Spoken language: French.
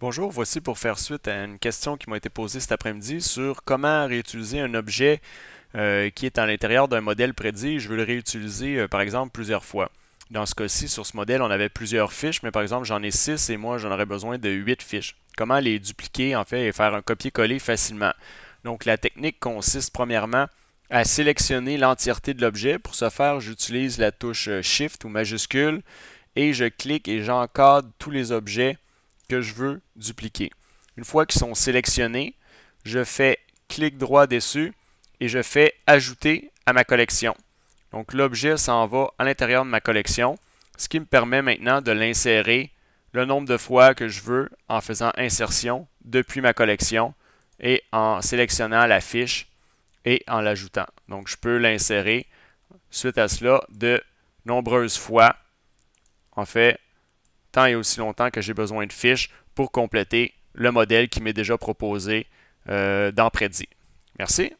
Bonjour, voici pour faire suite à une question qui m'a été posée cet après-midi sur comment réutiliser un objet euh, qui est à l'intérieur d'un modèle prédit. Je veux le réutiliser euh, par exemple plusieurs fois. Dans ce cas-ci, sur ce modèle, on avait plusieurs fiches, mais par exemple j'en ai 6 et moi j'en aurais besoin de 8 fiches. Comment les dupliquer en fait et faire un copier-coller facilement? Donc la technique consiste premièrement à sélectionner l'entièreté de l'objet. Pour ce faire, j'utilise la touche euh, Shift ou majuscule et je clique et j'encadre tous les objets que je veux dupliquer. Une fois qu'ils sont sélectionnés, je fais clic droit dessus et je fais ajouter à ma collection. Donc l'objet s'en va à l'intérieur de ma collection, ce qui me permet maintenant de l'insérer le nombre de fois que je veux en faisant insertion depuis ma collection et en sélectionnant la fiche et en l'ajoutant. Donc je peux l'insérer suite à cela de nombreuses fois. En fait, et aussi longtemps que j'ai besoin de fiches pour compléter le modèle qui m'est déjà proposé euh, dans Prédit. Merci.